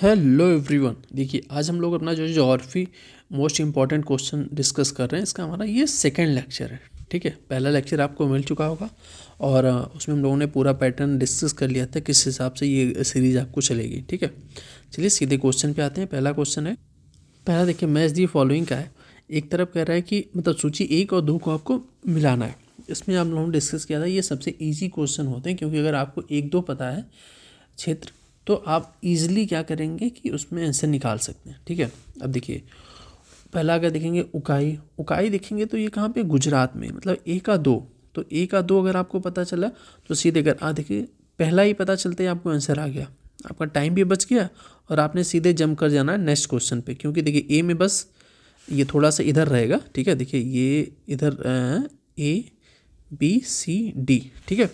hello everyone देखिए आज हम लोग अपना जो geography most important question discuss कर रहे हैं इसका हमारा ये सेकेंड लेक्चर है ठीक है पहला लेक्चर आपको मिल चुका होगा और उसमें हम लोगों ने पूरा पैटर्न डिस्कस कर लिया था किस हिसाब से ये सीरीज आपको चलेगी ठीक है चलिए सीधे क्वेश्चन पे आते हैं पहला क्वेश्चन है पहला देखिए मैच दी फॉलोइंग का है एक तरफ कह रहा है कि मतलब सूची एक और दो को आपको मिलाना है इसमें हम लोगों ने डिस्कस किया था ये सबसे ईजी क्वेश्चन होते हैं क्योंकि अगर आपको एक दो पता है क्षेत्र तो आप इजीली क्या करेंगे कि उसमें आंसर निकाल सकते हैं ठीक है अब देखिए पहला अगर देखेंगे उकाई उकाई देखेंगे तो ये कहाँ पे गुजरात में मतलब ए का दो तो ए का दो अगर आपको पता चला तो सीधे अगर आ देखिए पहला ही पता चलते ही आपको आंसर आ गया आपका टाइम भी बच गया और आपने सीधे जम कर जाना है नेक्स्ट क्वेश्चन पे क्योंकि देखिए ए में बस ये थोड़ा सा इधर रहेगा ठीक है देखिए ये इधर ए बी सी डी ठीक है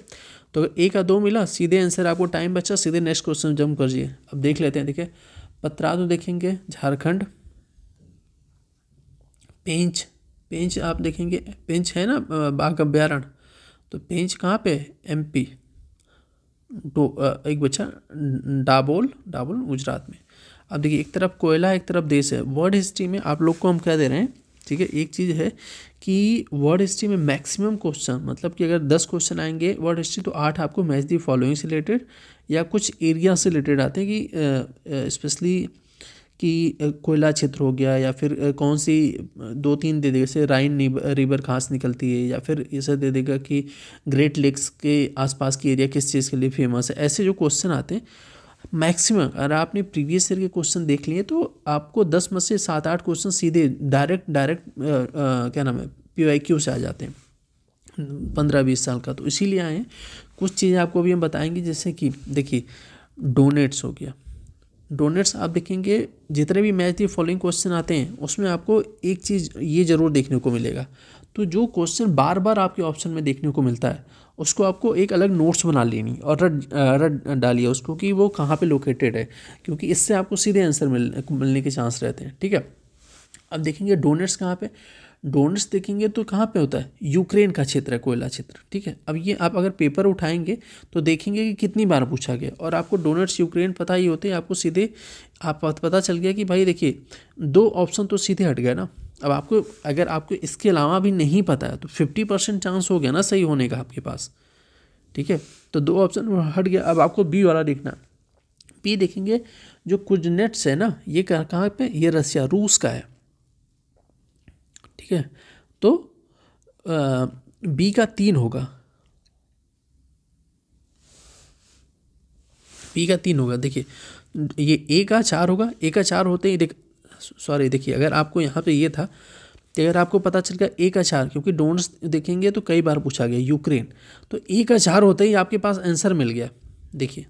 तो एक या दो मिला सीधे आंसर आपको टाइम बचा सीधे नेक्स्ट क्वेश्चन जम जम्प दिए अब देख लेते हैं देखिए पत्रा तो देखेंगे झारखंड पेंच पेंच आप देखेंगे पेंच है ना बाघ अभ्यारण तो पेंच कहाँ पे एमपी तो एक बच्चा डाबोल डाबोल गुजरात में अब देखिए एक तरफ कोयला एक तरफ देश है वर्ल्ड हिस्ट्री में आप लोग को हम कह दे रहे हैं ठीक है एक चीज़ है कि वर्ड हिस्ट्री में मैक्सिमम क्वेश्चन मतलब कि अगर दस क्वेश्चन आएंगे वर्ड हिस्ट्री तो आठ आपको मैच दी फॉलोइंग से रिलेटेड या कुछ एरिया से रिलेटेड आते हैं कि स्पेशली कि कोयला क्षेत्र हो गया या फिर कौन सी दो तीन दे देगा जैसे राइन रिवर खास निकलती है या फिर ऐसा दे देगा कि ग्रेट लेक्स के आसपास की एरिया किस चीज़ के लिए फेमस है ऐसे जो क्वेश्चन आते हैं मैक्सिमम अगर आपने प्रीवियस ईयर के क्वेश्चन देख लिए तो आपको दस में से सात आठ क्वेश्चन सीधे डायरेक्ट डायरेक्ट क्या नाम है पी वाई क्यू से आ जाते हैं पंद्रह बीस साल का तो इसीलिए आए हैं कुछ चीज़ें आपको अभी हम बताएंगे जैसे कि देखिए डोनेट्स हो गया डोनेट्स आप देखेंगे जितने भी मैच दी फॉलोइंग क्वेश्चन आते हैं उसमें आपको एक चीज़ ये ज़रूर देखने को मिलेगा तो जो क्वेश्चन बार बार आपके ऑप्शन में देखने को मिलता है उसको आपको एक अलग नोट्स बना लेनी और रट रट डालिए उसको कि वो कहाँ पे लोकेटेड है क्योंकि इससे आपको सीधे आंसर मिल मिलने के चांस रहते हैं ठीक है अब देखेंगे डोनेट्स कहाँ पे डोनट्स देखेंगे तो कहाँ पे होता है यूक्रेन का क्षेत्र है कोयला क्षेत्र ठीक है अब ये आप अगर पेपर उठाएंगे तो देखेंगे कि कितनी बार पूछा गया और आपको डोनट्स यूक्रेन पता ही होते हैं आपको सीधे आप पता चल गया कि भाई देखिए दो ऑप्शन तो सीधे हट गया ना अब आपको अगर आपको इसके अलावा भी नहीं पता है तो फिफ्टी परसेंट चांस हो गया ना सही होने का आपके पास ठीक है तो दो ऑप्शन हट गया अब आपको बी वाला देखना बी देखेंगे जो कुछ नेट्स है ना ये कहाँ पे ये रसिया रूस का है ठीक है तो बी का तीन होगा बी का तीन होगा देखिए ये ए का चार होगा ए का चार होते ही देख सॉरी देखिए अगर आपको यहाँ पे ये था तो अगर आपको पता चल गया ए का चार क्योंकि डोंट्स देखेंगे तो कई बार पूछा गया यूक्रेन तो ए का चार होते ही आपके पास आंसर मिल गया देखिए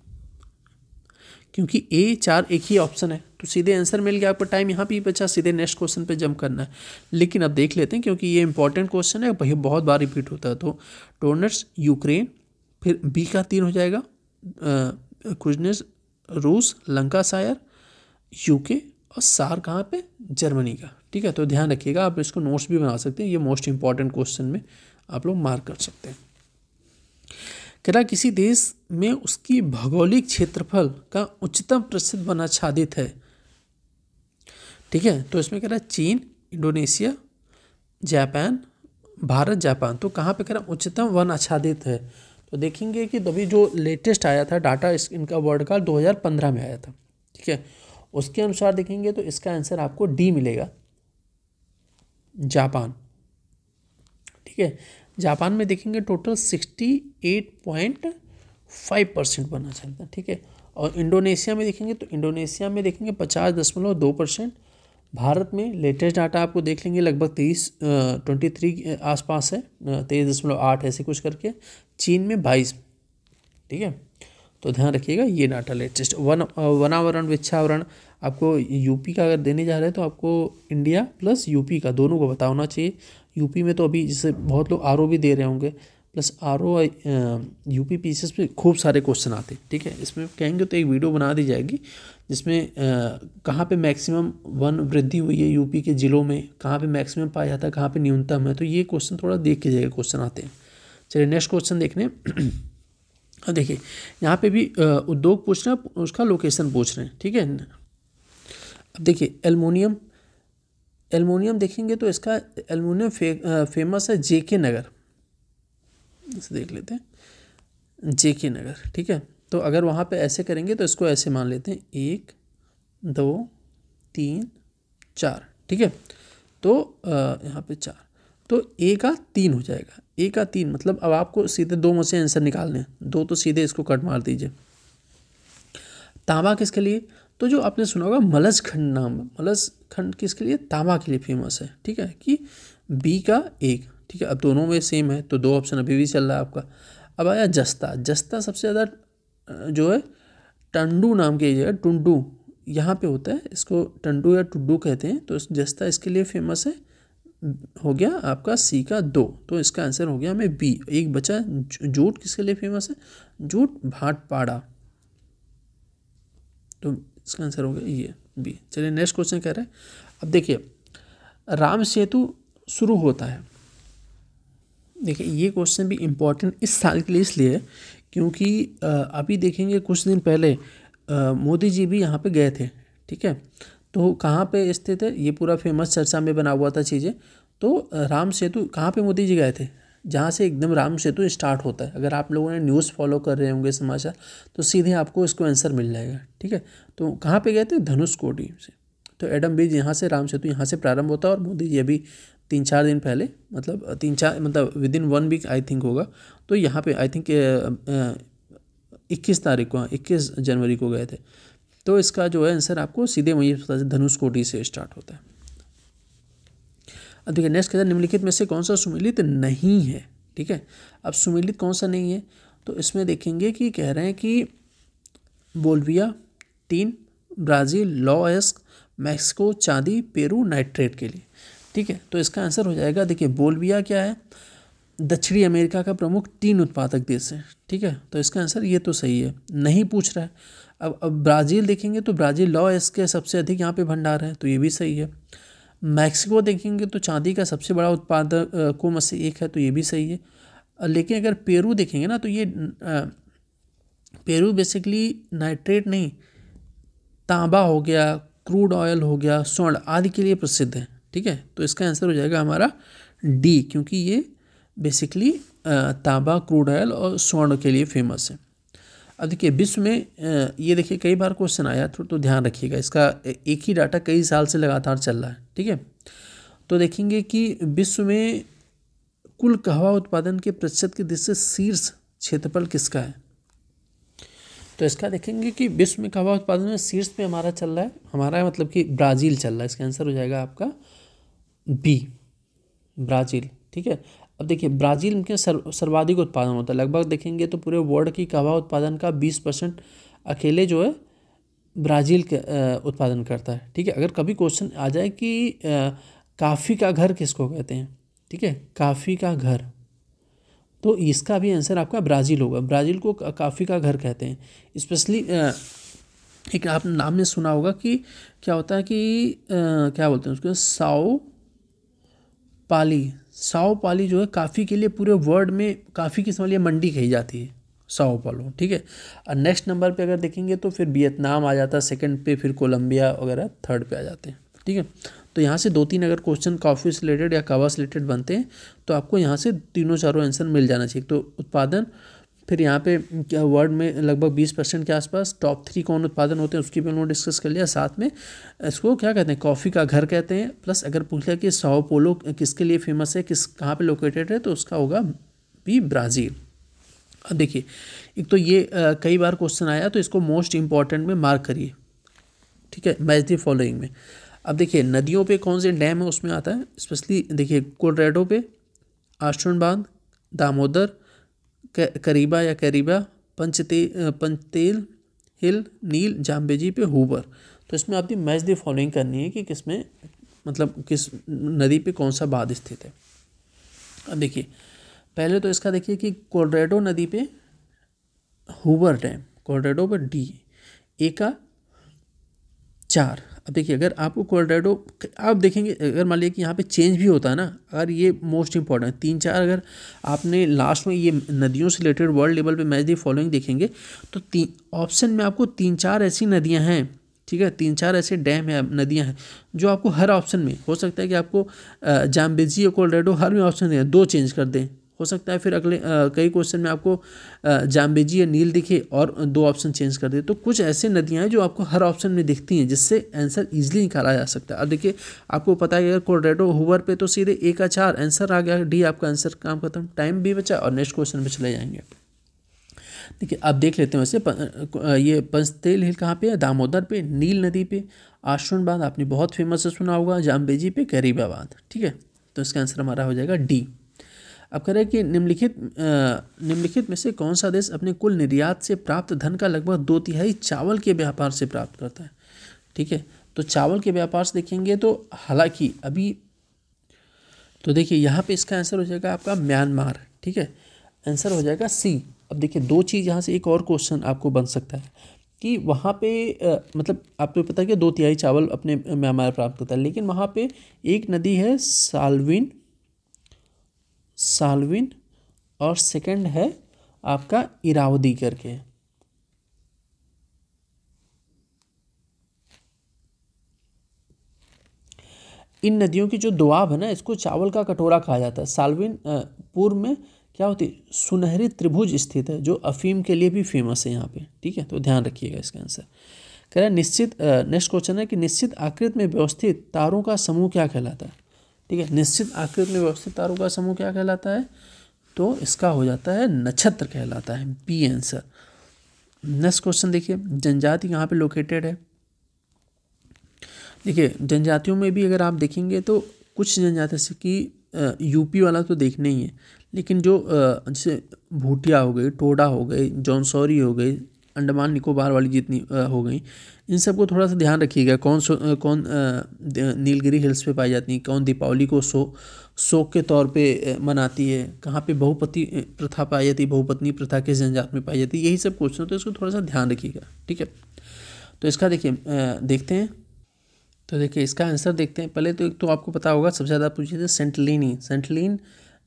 क्योंकि ए चार एक ही ऑप्शन है तो सीधे आंसर मिल गया आपको टाइम यहाँ पे बचा सीधे नेक्स्ट क्वेश्चन पे जंप करना है लेकिन अब देख लेते हैं क्योंकि ये इंपॉर्टेंट क्वेश्चन है भैया बहुत बार रिपीट होता है तो टोनर्स यूक्रेन फिर बी का तीन हो जाएगा क्रुजनेस रूस लंका सायर यूके और सार कहाँ पर जर्मनी का ठीक है तो ध्यान रखिएगा आप इसको नोट्स भी बना सकते हैं ये मोस्ट इंपॉर्टेंट क्वेश्चन में आप लोग मार्क कर सकते हैं क्या किसी देश में उसकी भौगोलिक क्षेत्रफल का उच्चतम प्रतिशत आच्छादित है ठीक है तो इसमें कह रहा है चीन इंडोनेशिया जापान भारत जापान तो कहाँ पे कह रहा है उच्चतम वन आच्छादित है तो देखेंगे कि अभी जो लेटेस्ट आया था डाटा इस इनका वर्ल्ड का 2015 में आया था ठीक है उसके अनुसार देखेंगे तो इसका आंसर आपको डी मिलेगा जापान ठीक है जापान में देखेंगे total sixty eight point five percent बना चाहता है ठीक है और इंडोनेशिया में देखेंगे तो इंडोनेशिया में देखेंगे पचास दशमलव दो परसेंट भारत में लेटेस्ट डाटा आपको देख लेंगे लगभग तेईस ट्वेंटी थ्री के आसपास है तेईस दशमलव आठ ऐसे कुछ करके चीन में बाईस ठीक है तो ध्यान रखिएगा ये डाटा लेटेस्ट वन वनावरण वृक्षावरण आपको यूपी का अगर देने जा रहे हैं तो आपको इंडिया प्लस यूपी का दोनों को बताना चाहिए यूपी में तो अभी जैसे बहुत लोग आर भी दे रहे होंगे plus R O U P P C पे खूब सारे क्वेश्चन आते हैं ठीक है इसमें कहेंगे तो एक वीडियो बना दी जाएगी जिसमें कहाँ पे मैक्सिमम वन वृद्धि हुई है यूपी के ज़िलों में कहाँ पे मैक्सिमम पाया जाता है कहाँ पे न्यूनतम है तो ये क्वेश्चन थोड़ा देख के जाएगा क्वेश्चन आते हैं चलिए नेक्स्ट क्वेश्चन देखने हाँ देखिए यहाँ पे भी उद्योग पूछ रहे हैं उसका लोकेशन पूछ रहे हैं ठीक है अब देखिए एलमोनियम एलमोनियम देखेंगे तो इसका एलमोनियम फे, फेमस है जे के नगर इसे देख लेते हैं जे के नगर ठीक है तो अगर वहाँ पे ऐसे करेंगे तो इसको ऐसे मान लेते हैं एक दो तीन चार ठीक है तो यहाँ पे चार तो ए का तीन हो जाएगा ए का तीन मतलब अब आपको सीधे दो में से आंसर निकालने हैं दो तो सीधे इसको कट मार दीजिए तांबा किसके लिए तो जो आपने सुना होगा मलस खंड नाम मलस खंड किसके लिए तांबा के लिए फेमस है ठीक है कि बी का एक ठीक है अब दोनों में सेम है तो दो ऑप्शन अभी भी चल रहा है आपका अब आया जस्ता जस्ता सबसे ज़्यादा जो है टंडू नाम की जगह टुंडू यहाँ पे होता है इसको टंडू या टुंडू कहते हैं तो जस्ता इसके लिए फेमस है हो गया आपका सी का दो तो इसका आंसर हो गया हमें बी एक बचा जूट किसके लिए फेमस है जूट भाटपाड़ा तो इसका आंसर हो गया ये बी चलिए नेक्स्ट क्वेश्चन कह रहे हैं अब देखिए राम सेतु शुरू होता है देखिए ये क्वेश्चन भी इम्पोर्टेंट इस साल के लिए इसलिए क्योंकि अभी देखेंगे कुछ दिन पहले मोदी जी भी यहाँ पे गए थे ठीक है तो कहाँ पे स्थित है ये पूरा फेमस चर्चा में बना हुआ था चीज़ें तो राम सेतु कहाँ पे मोदी जी गए थे जहाँ से एकदम राम सेतु स्टार्ट होता है अगर आप लोगों ने न्यूज़ फॉलो कर रहे होंगे समाचार तो सीधे आपको इसको आंसर मिल जाएगा ठीक है तो कहाँ पे गए थे धनुष कोटी से तो एडम बीज यहाँ से राम सेतु यहाँ से प्रारंभ होता है और मोदी जी अभी तीन चार दिन पहले मतलब तीन चार मतलब within one week I think होगा तो यहाँ पे आई थिंक इक्कीस तारीख को हाँ, इक्कीस जनवरी को गए थे तो इसका जो है आंसर आपको सीधे वहीं धनुष कोटी से स्टार्ट होता है अब देखिए नेक्स्ट कहता है निम्नलिखित में से कौन सा सुमिलित नहीं है ठीक है अब सुमिलित कौन सा नहीं है तो इसमें देखेंगे कि कह रहे हैं कि बोलविया तीन ब्राज़ील लॉएस्क मैक्सिको चांदी पेरू नाइट्रेट के लिए ठीक है तो इसका आंसर हो जाएगा देखिए बोलविया क्या है दक्षिणी अमेरिका का प्रमुख तीन उत्पादक देश है ठीक है तो इसका आंसर ये तो सही है नहीं पूछ रहा है अब अब ब्राज़ील देखेंगे तो ब्राज़ील लॉ एस के सबसे अधिक यहाँ पे भंडार है तो ये भी सही है मैक्सिको देखेंगे तो चांदी का सबसे बड़ा उत्पादकों में से एक है तो ये भी सही है लेकिन अगर पेरू देखेंगे ना तो ये पेरू बेसिकली नाइट्रेट नहीं तांबा हो गया क्रूड ऑयल हो गया स्वर्ण आदि के लिए प्रसिद्ध है ठीक है तो इसका आंसर हो जाएगा हमारा डी क्योंकि ये बेसिकली तांबा क्रूड ऑयल और स्वर्ण के लिए फेमस है अब देखिए विश्व में ये देखिए कई बार क्वेश्चन आया तो, तो ध्यान रखिएगा इसका एक ही डाटा कई साल से लगातार चल रहा है ठीक है तो देखेंगे कि विश्व में कुल कहवा उत्पादन के प्रतिशत के दृष्टि शीर्ष क्षेत्रफल किसका है तो इसका देखेंगे कि विश्व में कहवा उत्पादन में शीर्ष पे हमारा चल रहा है हमारा मतलब कि ब्राज़ील चल रहा है इसका आंसर हो जाएगा आपका बी ब्राज़ील ठीक है अब देखिए ब्राज़ील में सर्व सर्वाधिक उत्पादन होता है लगभग देखेंगे तो पूरे वर्ल्ड की कहवा उत्पादन का बीस परसेंट अकेले जो है ब्राज़ील के उत्पादन करता है ठीक है अगर कभी क्वेश्चन आ जाए कि काफ़ी का घर किसको कहते हैं ठीक है काफ़ी का घर तो इसका भी आंसर आपका ब्राज़ील होगा ब्राज़ील को काफ़ी का घर कहते हैं स्पेशली एक आप नाम ने सुना होगा कि क्या होता है कि आ, क्या बोलते हैं उसको साओ पाली साओ पाली जो है काफ़ी के लिए पूरे वर्ल्ड में काफ़ी किस्म लिए मंडी कही जाती है साओ पालो ठीक है और नेक्स्ट नंबर पे अगर देखेंगे तो फिर वियतनाम आ जाता है सेकेंड पे फिर कोलंबिया वगैरह थर्ड पे आ जाते हैं ठीक है तो यहाँ से दो तीन अगर क्वेश्चन काफी रिलेटेड या कावास रिलेटेड बनते हैं तो आपको यहाँ से तीनों चारों आंसर मिल जाना चाहिए तो उत्पादन फिर यहाँ पे क्या वर्ल्ड में लगभग बीस परसेंट के आसपास टॉप थ्री कौन उत्पादन होते हैं उसकी भी उन्होंने डिस्कस कर लिया साथ में इसको क्या कहते हैं कॉफ़ी का घर कहते हैं प्लस अगर पूछ लिया कि साओ पोलो किसके लिए फेमस है किस कहाँ पे लोकेटेड है तो उसका होगा भी ब्राज़ील अब देखिए एक तो ये आ, कई बार क्वेश्चन आया तो इसको मोस्ट इम्पॉर्टेंट में मार्क करिए ठीक है मैच दी फॉलोइंग में अब देखिए नदियों पर कौन से डैम है उसमें आता है स्पेशली देखिए कोडरेडो पे आश्रम बांध दामोदर करीबा या करीबा पंचते पंचतेल हिल नील जाम्बेजी पे हुबर तो इसमें आपकी मैच दी फॉलोइंग करनी है कि किस में मतलब किस नदी पे कौन सा बाद स्थित है अब देखिए पहले तो इसका देखिए कि कोलरेडो नदी पे हुबर डैम कोलरेडो पर डी एका का चार अब देखिए अगर आपको कोलोराडो आप देखेंगे अगर मान लीजिए कि यहाँ पे चेंज भी होता है ना अगर ये मोस्ट इंपॉर्टेंट तीन चार अगर आपने लास्ट में ये नदियों से रिलेटेड वर्ल्ड लेवल पे मैच दी फॉलोइंग देखेंगे तो तीन ऑप्शन में आपको तीन चार ऐसी नदियाँ हैं ठीक है तीन चार ऐसे डैम हैं नदियाँ हैं जो आपको हर ऑप्शन में हो सकता है कि आपको जाम्बेजी या कोलोराडो हर में ऑप्शन दें दो चेंज कर दें हो सकता है फिर अगले आ, कई क्वेश्चन में आपको जाम्बेजी या नील दिखे और दो ऑप्शन चेंज कर दे तो कुछ ऐसे नदियाँ हैं जो आपको हर ऑप्शन में दिखती हैं जिससे आंसर ईजिली निकाला जा सकता है अब देखिए आपको पता है अगर कोलरेडो होवर पे तो सीधे एक का चार आंसर आ गया डी आपका आंसर काम खत्म टाइम भी बचा और नेक्स्ट क्वेश्चन में चले जाएंगे देखिए आप देख लेते हैं वैसे ये पंचतेल हिल कहाँ पे है दामोदर पे नील नदी पे आश्रनबाद आपने बहुत फेमस सुना होगा जामबेजी पे गरीबाबाद ठीक है तो इसका आंसर हमारा हो जाएगा डी अब कह रहे हैं कि निम्नलिखित निम्नलिखित में से कौन सा देश अपने कुल निर्यात से प्राप्त धन का लगभग दो तिहाई चावल के व्यापार से प्राप्त करता है ठीक है तो चावल के व्यापार से देखेंगे तो हालांकि अभी तो देखिए यहाँ पे इसका आंसर हो जाएगा आपका म्यांमार ठीक है आंसर हो जाएगा सी अब देखिए दो चीज़ यहाँ से एक और क्वेश्चन आपको बन सकता है कि वहाँ पे आ, मतलब आपको पता है कि दो तिहाई चावल अपने म्यांमार प्राप्त होता है लेकिन वहाँ पे एक नदी है सालविन सालविन और सेकंड है आपका इरावदी करके इन नदियों की जो दुआब है ना इसको चावल का कटोरा कहा जाता है सालविन पूर्व में क्या होती है सुनहरी त्रिभुज स्थित है जो अफीम के लिए भी फेमस है यहाँ पे ठीक है तो ध्यान रखिएगा इसका आंसर कह रहा है निश्चित नेक्स्ट क्वेश्चन है कि निश्चित आकृत में व्यवस्थित तारों का समूह क्या कहलाता है ठीक है निश्चित आकृत में व्यवस्थित तारों का समूह क्या कहलाता है तो इसका हो जाता है नक्षत्र कहलाता है बी आंसर नेक्स्ट क्वेश्चन देखिए जनजाति कहाँ पे लोकेटेड है देखिए जनजातियों में भी अगर आप देखेंगे तो कुछ जनजाति जैसे कि यूपी वाला तो देखने ही है लेकिन जो जैसे भूटिया हो गई टोडा हो गई जौनसौरी हो गई अंडमान निकोबार वाली जितनी हो गई इन सब को थोड़ा सा ध्यान रखिएगा कौन सो कौन नीलगिरी हिल्स पे पाई जाती हैं कौन दीपावली को सो शोक के तौर पे मनाती है कहाँ पे बहुपति प्रथा पाई जाती है बहुपत्नी प्रथा किस जनजात में पाई जाती है यही सब क्वेश्चन तो इसको थोड़ा सा ध्यान रखिएगा ठीक है तो इसका देखिए देखते हैं तो देखिए इसका आंसर देखते हैं पहले तो एक तो आपको पता होगा सबसे ज़्यादा पूछे थे सेंटलिनी सेंटलिन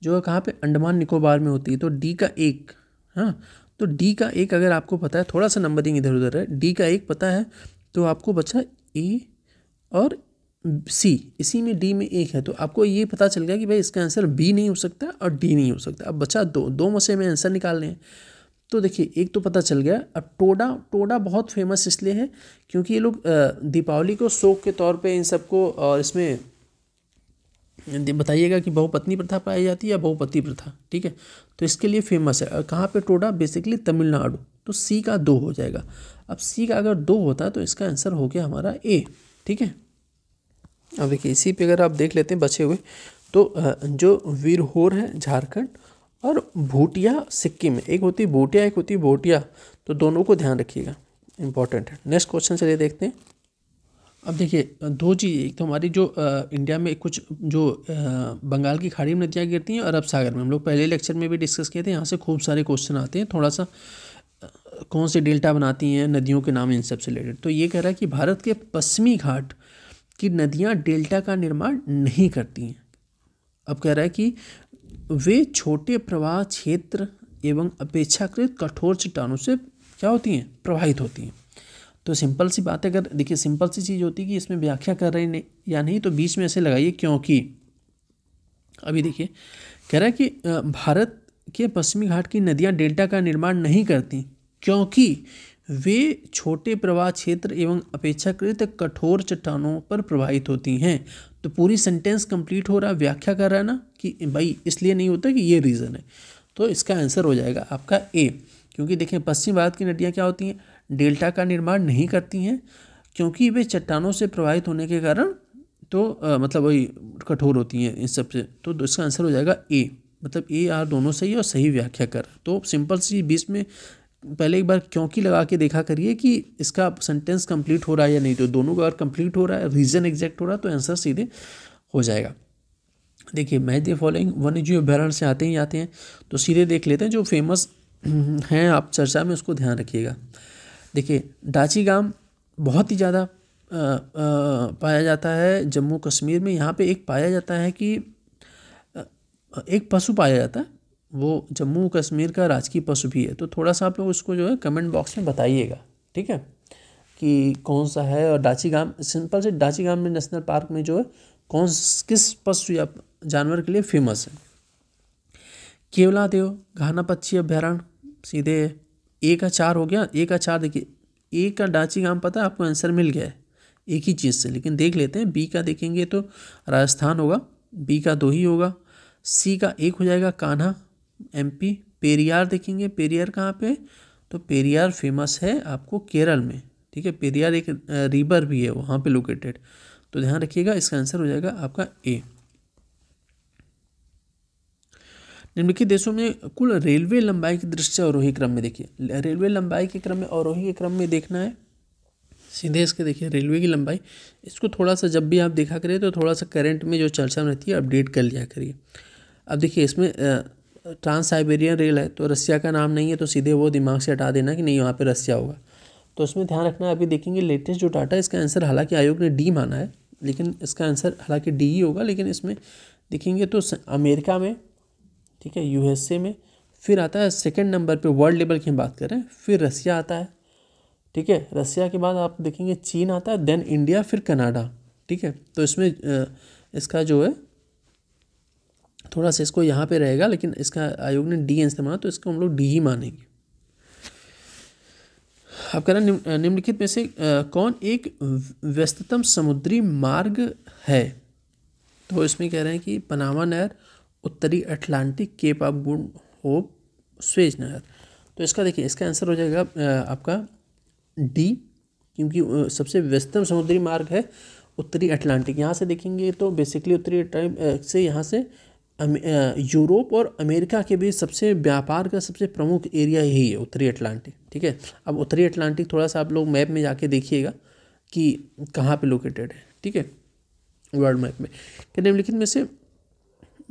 जो है कहाँ पर अंडमान निकोबार में होती है तो डी का एक हाँ तो डी का एक अगर आपको पता है थोड़ा सा नंबरिंग इधर उधर है डी का एक पता है तो आपको बचा ए और सी इसी में डी में एक है तो आपको ये पता चल गया कि भाई इसका आंसर बी नहीं हो सकता और डी नहीं हो सकता अब बचा दो दो मसे में आंसर निकालने हैं तो देखिए एक तो पता चल गया अब टोडा टोडा बहुत फेमस इसलिए है क्योंकि ये लोग दीपावली को शोक के तौर पे इन सबको और इसमें बताइएगा कि बहुपत्नी प्रथा पाई जाती है या बहुपति प्रथा ठीक है तो इसके लिए फेमस है कहाँ पे टोडा बेसिकली तमिलनाडु तो सी का दो हो जाएगा अब सी का अगर दो होता तो इसका आंसर हो गया हमारा ए ठीक है अब देखिए इसी पे अगर आप देख लेते हैं बचे हुए तो जो वीरहोर है झारखंड और भूटिया सिक्किम एक होती भूटिया एक होती भूटिया तो दोनों को ध्यान रखिएगा इंपॉर्टेंट है नेक्स्ट क्वेश्चन चलिए देखते हैं अब देखिए दो चीज़ एक तो हमारी जो आ, इंडिया में कुछ जो आ, बंगाल की खाड़ी में नदियाँ गिरती हैं अरब सागर में हम लोग पहले लेक्चर में भी डिस्कस किए थे यहाँ से खूब सारे क्वेश्चन आते हैं थोड़ा सा कौन से डेल्टा बनाती हैं नदियों के नाम इन सब से रिलेटेड तो ये कह रहा है कि भारत के पश्चिमी घाट की नदियाँ डेल्टा का निर्माण नहीं करती हैं अब कह रहा है कि वे छोटे प्रवाह क्षेत्र एवं अपेक्षाकृत कठोर चट्टानों से क्या होती हैं प्रवाहित होती हैं तो सिंपल सी बात है अगर देखिए सिंपल सी चीज़ होती है कि इसमें व्याख्या कर रहे हैं या नहीं तो बीच में ऐसे लगाइए क्योंकि अभी देखिए कह रहा है कि भारत के पश्चिमी घाट की नदियां डेल्टा का निर्माण नहीं करती क्योंकि वे छोटे प्रवाह क्षेत्र एवं अपेक्षाकृत कठोर चट्टानों पर प्रभावित होती हैं तो पूरी सेंटेंस कंप्लीट हो रहा व्याख्या कर रहा है ना कि भाई इसलिए नहीं होता कि ये रीज़न है तो इसका आंसर हो जाएगा आपका ए क्योंकि देखें पश्चिम भारत की नदियाँ क्या होती हैं डेल्टा का निर्माण नहीं करती हैं क्योंकि वे चट्टानों से प्रभावित होने के कारण तो आ, मतलब वही कठोर होती हैं इन सब से तो इसका आंसर हो जाएगा ए मतलब ए आर दोनों सही और सही व्याख्या कर तो सिंपल सी बीच में पहले एक बार क्योंकि लगा के देखा करिए कि इसका सेंटेंस कंप्लीट हो रहा है या नहीं तो दोनों अगर कंप्लीट हो रहा है रीज़न एग्जैक्ट हो रहा है तो आंसर सीधे हो जाएगा देखिए मैच दे फॉलोइंग वन जीव अभ्यारण से आते ही आते हैं तो सीधे देख लेते हैं जो फेमस हैं आप चर्चा में उसको ध्यान रखिएगा देखिए डाची गाम बहुत ही ज़्यादा पाया जाता है जम्मू कश्मीर में यहाँ पे एक पाया जाता है कि एक पशु पाया जाता है वो जम्मू कश्मीर का राजकीय पशु भी है तो थोड़ा सा आप लोग उसको जो है कमेंट बॉक्स में बताइएगा ठीक है कि कौन सा है और डाची गाम सिंपल से डाची गाम में नेशनल पार्क में जो है कौन किस पशु या जानवर के लिए फेमस है केवला देव घाना पक्षी अभ्यारण्य सीधे ए का चार हो गया ए का चार देखिए ए का डाची काम पता है आपको आंसर मिल गया है एक ही चीज़ से लेकिन देख लेते हैं बी का देखेंगे तो राजस्थान होगा बी का दो ही होगा सी का एक हो जाएगा कान्हा एमपी पेरियार देखेंगे पेरियार कहाँ पे तो पेरियार फेमस है आपको केरल में ठीक है पेरियार एक रिवर भी है वहाँ पे लोकेटेड तो ध्यान रखिएगा इसका आंसर हो जाएगा आपका ए निम्नलिखित देशों में कुल रेलवे लंबाई की दृष्टि से अवरोही क्रम में देखिए रेलवे लंबाई के क्रम में अवरोही के क्रम में देखना है सीधे इसके देखिए रेलवे की लंबाई इसको थोड़ा सा जब भी आप देखा करें तो थोड़ा सा करंट में जो चर्चा में रहती है अपडेट कर लिया करिए अब देखिए इसमें ट्रांस साइबेरियन रेल है तो रसिया का नाम नहीं है तो सीधे वो दिमाग से हटा देना कि नहीं वहाँ पर रसिया होगा तो इसमें ध्यान रखना है अभी देखेंगे लेटेस्ट जो डाटा इसका आंसर हालांकि आयोग ने डी माना है लेकिन इसका आंसर हालांकि डी ही होगा लेकिन इसमें देखेंगे तो अमेरिका में ठीक है यूएसए में फिर आता है सेकेंड नंबर पर वर्ल्ड लेवल की हम बात करें फिर रसिया आता है ठीक है रसिया के बाद आप देखेंगे चीन आता है देन इंडिया फिर कनाडा ठीक है तो इसमें इसका जो है थोड़ा सा इसको यहाँ पे रहेगा लेकिन इसका आयोग ने डी एन से माना तो इसको हम लोग डी ही मानेंगे आप कह रहे हैं निम्नलिखित में से कौन एक व्यस्ततम समुद्री मार्ग है तो इसमें कह रहे हैं कि पनामा नहर उत्तरी Atlantic Cape of Good Hope Suez नगर तो इसका देखिए इसका आंसर हो जाएगा आपका डी क्योंकि सबसे व्यस्तम समुद्री मार्ग है उत्तरी अटलांटिक यहाँ से देखेंगे तो बेसिकली उत्तरी अटलांटिक से यहाँ से यूरोप और अमेरिका के बीच सबसे व्यापार का सबसे प्रमुख एरिया यही है उत्तरी अटलांटिक ठीक है अब उत्तरी अटलांटिक थोड़ा सा आप लोग मैप में जाके देखिएगा कि कहाँ पे लोकेटेड है ठीक है वर्ल्ड मैप में क्या निम्नलिखित में से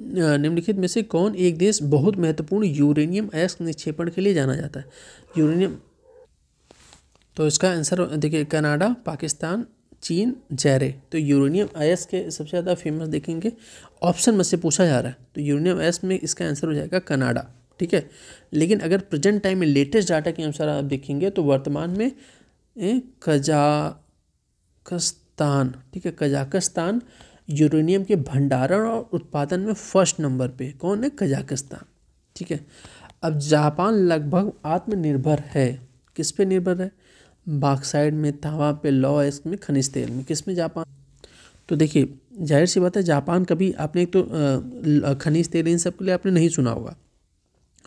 निम्नलिखित में से कौन एक देश बहुत महत्वपूर्ण यूरेनियम अयस्क निक्षेपण के लिए जाना जाता है यूरेनियम तो इसका आंसर देखिए कनाडा पाकिस्तान चीन जैरे तो यूरेनियम आयस के सबसे ज़्यादा फेमस देखेंगे ऑप्शन में से पूछा जा रहा है तो यूरेनियम आयस में इसका आंसर हो जाएगा कनाडा ठीक है लेकिन अगर प्रेजेंट टाइम में लेटेस्ट डाटा के अनुसार आप देखेंगे तो वर्तमान में कजाकस्तान ठीक है कजाकस्तान यूरेनियम के भंडारण और उत्पादन में फर्स्ट नंबर पे कौन है कजाकिस्तान ठीक है अब जापान लगभग आत्मनिर्भर है किस पे निर्भर है बाक्साइड में तावा पे लॉ एस्क में खनिज तेल में किस में जापान तो देखिए जाहिर सी बात है जापान कभी आपने एक तो खनिज तेल इन सब के लिए आपने नहीं सुना होगा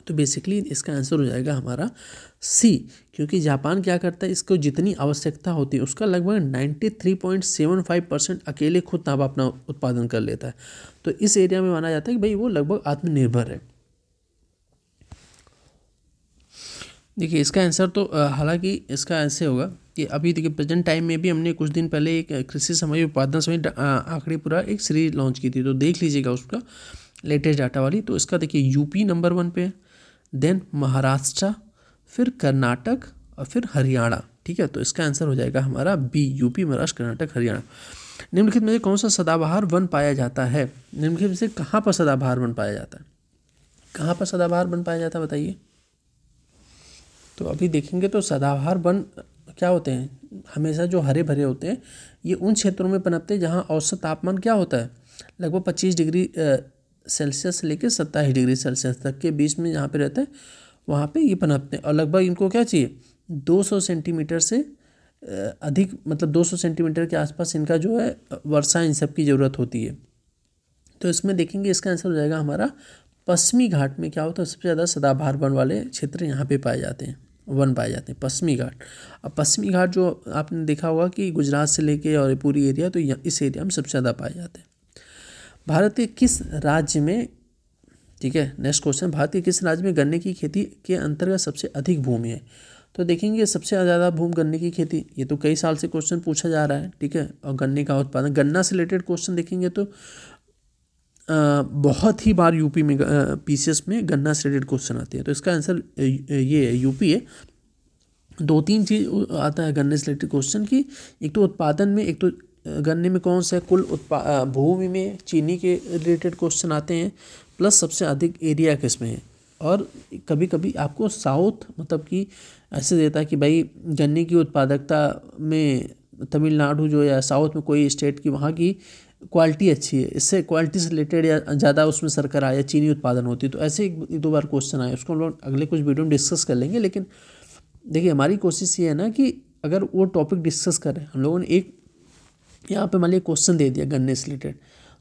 तो बेसिकली इसका आंसर हो जाएगा हमारा सी क्योंकि जापान क्या करता है इसको जितनी आवश्यकता होती है उसका लगभग 93.75 परसेंट अकेले खुद नाप अपना उत्पादन कर लेता है तो इस एरिया में माना जाता है कि भाई वो लगभग आत्मनिर्भर है देखिए इसका आंसर तो हालांकि इसका ऐसे होगा कि अभी देखिए प्रेजेंट टाइम में भी हमने कुछ दिन पहले एक कृषि समय उत्पादन समय आंकड़े पूरा एक सीरीज लॉन्च की थी तो देख लीजिएगा उसका लेटेस्ट डाटा वाली तो इसका देखिए यूपी नंबर वन पे है देन महाराष्ट्र फिर कर्नाटक और फिर हरियाणा ठीक है तो इसका आंसर हो जाएगा हमारा बी यूपी महाराष्ट्र कर्नाटक हरियाणा निम्नलिखित में से कौन सा सदाबहार वन पाया जाता है निम्नलिखित में से कहाँ पर सदाबहार वन पाया जाता है कहाँ पर सदाबहार वन पाया जाता है बताइए तो अभी देखेंगे तो सदाबहार वन क्या होते हैं हमेशा जो हरे भरे होते हैं ये उन क्षेत्रों में पनपते हैं जहाँ औसत तापमान क्या होता है लगभग पच्चीस डिग्री सेल्सियस से लेकर सत्ताईस डिग्री सेल्सियस तक के बीच में जहाँ पे रहते हैं वहाँ पे ये पनपते हैं और लगभग इनको क्या चाहिए 200 सेंटीमीटर से अधिक मतलब 200 सेंटीमीटर के आसपास इनका जो है वर्षा इन सब की ज़रूरत होती है तो इसमें देखेंगे इसका आंसर हो जाएगा हमारा पश्चिमी घाट में क्या होता है सबसे ज़्यादा सदाबहार वन वाले क्षेत्र यहाँ पर पाए जाते हैं वन पाए जाते हैं पश्चिमी घाट अब पश्चिमी घाट जो आपने देखा होगा कि गुजरात से लेके और पूरी एरिया तो इस एरिया में सबसे ज़्यादा पाए जाते हैं भारत के किस राज्य में ठीक है नेक्स्ट क्वेश्चन भारत के किस राज्य में गन्ने की खेती के अंतर्गत सबसे अधिक भूमि है तो देखेंगे सबसे ज़्यादा भूमि गन्ने की खेती ये तो कई साल से क्वेश्चन पूछा जा रहा है ठीक है और गन्ने का उत्पादन गन्ना से रिलेटेड क्वेश्चन देखेंगे तो आ, बहुत ही बार यूपी में पीसीएस में गन्ना से रिलेटेड क्वेश्चन आते हैं तो इसका आंसर ये है यूपी है दो तीन चीज़ आता है गन्ने से रिलेटेड क्वेश्चन की एक तो उत्पादन में एक तो गन्ने में कौन सा कुल उत्पा भूमि में चीनी के रिलेटेड क्वेश्चन आते हैं प्लस सबसे अधिक एरिया किस में है और कभी कभी आपको साउथ मतलब कि ऐसे देता है कि भाई गन्ने की उत्पादकता में तमिलनाडु जो या साउथ में कोई स्टेट की वहाँ की क्वालिटी अच्छी है इससे क्वालिटी से रिलेटेड या ज़्यादा उसमें सरकार या चीनी उत्पादन होती है तो ऐसे एक दो बार क्वेश्चन आए उसको हम लोग अगले कुछ वीडियो में डिस्कस कर लेंगे लेकिन देखिए हमारी कोशिश ये है ना कि अगर वो टॉपिक डिस्कस करें हम लोगों ने एक यहाँ पे मान लीजिए क्वेश्चन दे दिया गन्ने से रिलेटेड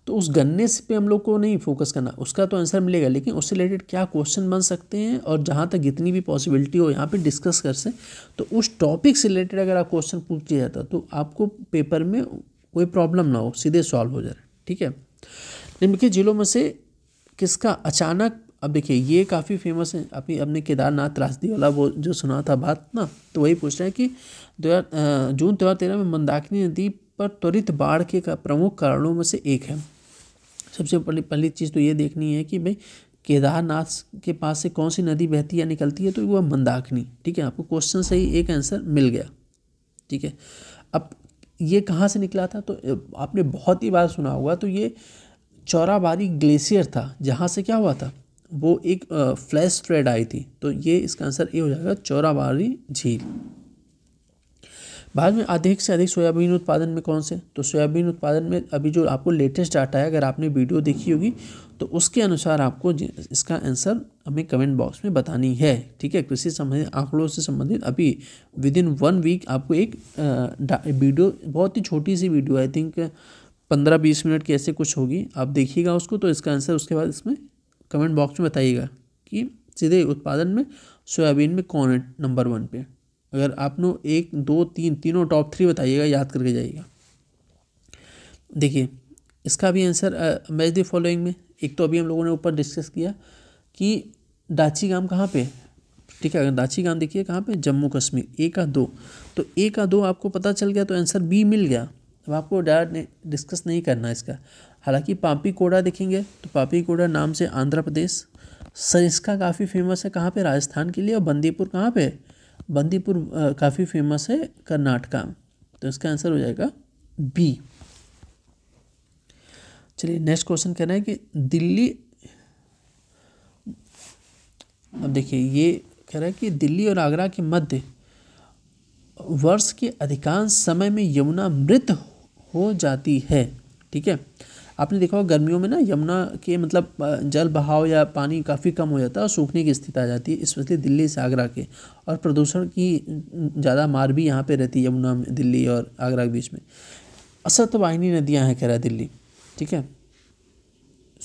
तो उस गन्ने से पे हम लोग को नहीं फोकस करना उसका तो आंसर मिलेगा लेकिन उससे रिलेटेड क्या क्वेश्चन बन सकते हैं और जहाँ तक जितनी भी पॉसिबिलिटी हो यहाँ पे डिस्कस कर सकें तो उस टॉपिक से रिलेटेड अगर आप क्वेश्चन पूछ दिया जाता तो आपको पेपर में कोई प्रॉब्लम ना हो सीधे सॉल्व हो जाए ठीक है निम्नलिखित जिलों में से किसका अचानक अब देखिए ये काफ़ी फेमस है अभी अपने केदारनाथ त्रासदी वाला वो जो सुना था बात ना तो वही पूछ रहे हैं कि दो जून दो हज़ार तेरह में मंदाकिनी नदी पर त्वरित बाढ़ के का प्रमुख कारणों में से एक है सबसे पहली पहली चीज़ तो ये देखनी है कि भाई केदारनाथ के पास से कौन सी नदी बहती या निकलती है तो वह मंदाकिनी ठीक है आपको क्वेश्चन से ही एक आंसर मिल गया ठीक है अब ये कहाँ से निकला था तो आपने बहुत ही बार सुना होगा तो ये चौराबारी ग्लेशियर था जहाँ से क्या हुआ था वो एक फ्लैश थ्रेड आई थी तो ये इसका आंसर ये हो जाएगा चौराबारी झील भारत में अधिक से अधिक सोयाबीन उत्पादन में कौन से तो सोयाबीन उत्पादन में अभी जो आपको लेटेस्ट डाटा है अगर आपने वीडियो देखी होगी तो उसके अनुसार आपको इसका आंसर हमें कमेंट बॉक्स में बतानी है ठीक है कृषि संबंधित आंकड़ों से संबंधित अभी विद इन वन वीक आपको एक वीडियो बहुत ही छोटी सी वीडियो आई थिंक पंद्रह बीस मिनट की ऐसे कुछ होगी आप देखिएगा उसको तो इसका आंसर उसके बाद इसमें कमेंट बॉक्स में बताइएगा कि सीधे उत्पादन में सोयाबीन में कौन है नंबर वन पे अगर आप नो एक दो तीन तीनों टॉप थ्री बताइएगा याद करके जाइएगा देखिए इसका भी आंसर मैच दी फॉलोइंग में एक तो अभी हम लोगों ने ऊपर डिस्कस किया कि डाची गांव कहाँ पे ठीक है अगर दाची गांव देखिए कहाँ पे जम्मू कश्मीर ए का दो तो ए का दो आपको पता चल गया तो आंसर बी मिल गया अब आपको डायरेक्ट डिस्कस नहीं करना इसका हालांकि पापी कोडा देखेंगे तो पापी कोडा नाम से आंध्र प्रदेश सरिस्का काफ़ी फेमस है कहाँ पे राजस्थान के लिए और बंदीपुर कहाँ पे बंदीपुर काफ़ी फेमस है कर्नाटका तो इसका आंसर हो जाएगा बी चलिए नेक्स्ट क्वेश्चन कह रहे हैं कि दिल्ली अब देखिए ये कह रहा है कि दिल्ली और आगरा के मध्य वर्ष के अधिकांश समय में यमुना मृत हो जाती है ठीक है आपने देखा होगा गर्मियों में ना यमुना के मतलब जल बहाव या पानी काफ़ी कम हो जाता है और सूखने की स्थिति आ जाती है स्पेशली दिल्ली से आगरा के और प्रदूषण की ज़्यादा मार भी यहाँ पर रहती है यमुना में दिल्ली और आगरा के बीच में असतवाहिनी नदियाँ हैं कह रहा है दिल्ली ठीक है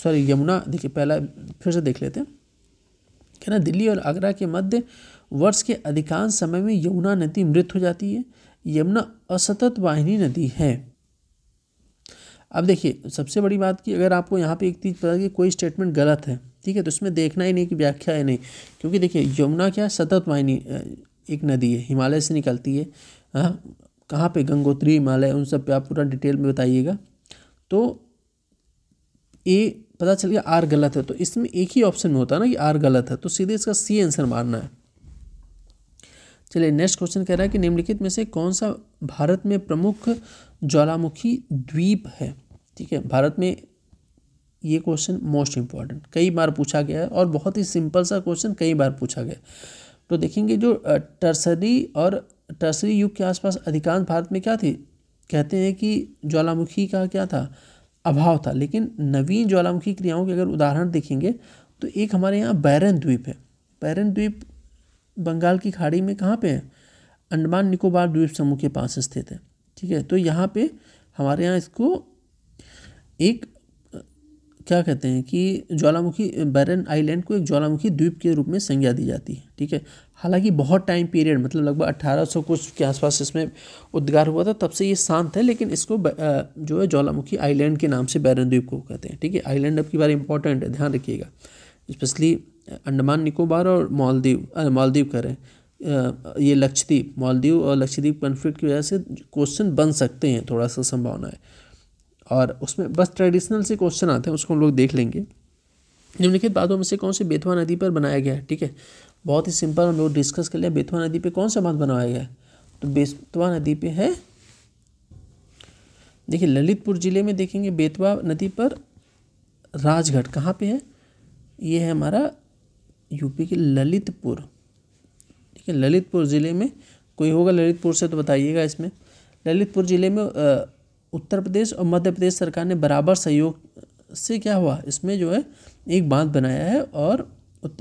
सॉरी यमुना देखिए पहला फिर से देख लेते हैं कह रहा दिल्ली और आगरा के मध्य वर्ष के अधिकांश समय में यमुना नदी मृत हो जाती है यमुना असतत वाहिनी नदी है अब देखिए सबसे बड़ी बात की अगर आपको यहाँ पे एक चीज़ पता कि कोई स्टेटमेंट गलत है ठीक है तो इसमें देखना ही नहीं कि व्याख्या है नहीं क्योंकि देखिए यमुना क्या सतत वाहिनी एक नदी है हिमालय से निकलती है हाँ कहाँ पे गंगोत्री हिमालय उन सब पे आप पूरा डिटेल में बताइएगा तो ए पता चल गया आर गलत है तो इसमें एक ही ऑप्शन में होता है ना कि आर गलत है तो सीधे इसका सी आंसर मारना है चलिए नेक्स्ट क्वेश्चन कह रहा है कि निम्नलिखित में से कौन सा भारत में प्रमुख ज्वालामुखी द्वीप है ठीक है भारत में ये क्वेश्चन मोस्ट इम्पॉर्टेंट कई बार पूछा गया है और बहुत ही सिंपल सा क्वेश्चन कई बार पूछा गया तो देखेंगे जो टर्सरी और टर्सरी युग के आसपास अधिकांश भारत में क्या थी कहते हैं कि ज्वालामुखी का क्या था अभाव था लेकिन नवीन ज्वालामुखी क्रियाओं के अगर उदाहरण देखेंगे तो एक हमारे यहाँ बैरन द्वीप है बैरन द्वीप बंगाल की खाड़ी में कहाँ पे है अंडमान निकोबार द्वीप समूह के पास स्थित है ठीक है तो यहाँ पे हमारे यहाँ इसको एक क्या कहते हैं कि ज्वालामुखी बैरन आइलैंड को एक ज्वालामुखी द्वीप के रूप में संज्ञा दी जाती है ठीक है हालांकि बहुत टाइम पीरियड मतलब लगभग 1800 कुछ के आसपास इसमें उद्गार हुआ था तब से ये शांत है लेकिन इसको जो है ज्वालामुखी आइलैंड के नाम से बैरन द्वीप को कहते हैं ठीक है आइलैंड अब की बार इंपॉर्टेंट है ध्यान रखिएगा स्पेशली अंडमान निकोबार और मालदीव मालदीव कह रहे हैं ये लक्षद्वीप मालदीव और लक्षद्वीप कन्फ्लिक्ट की वजह से क्वेश्चन बन सकते हैं थोड़ा सा संभावना है और उसमें बस ट्रेडिशनल से क्वेश्चन आते हैं उसको हम लोग देख लेंगे निम्नलिखित बातों में से कौन सी बेतवा नदी पर बनाया गया है ठीक है बहुत ही सिंपल हम लोग डिस्कस कर लिया बेतवा नदी पे कौन सा बांध बनाया गया है तो बेतवा नदी पे है देखिए ललितपुर ज़िले में देखेंगे बेतवा नदी पर राजगढ़ कहाँ पे है ये है हमारा यूपी के ललितपुर ठीक है ललितपुर ज़िले में कोई होगा ललितपुर से तो बताइएगा इसमें ललितपुर ज़िले में उत्तर प्रदेश और मध्य प्रदेश सरकार ने बराबर सहयोग से क्या हुआ इसमें जो है एक बांध बनाया है और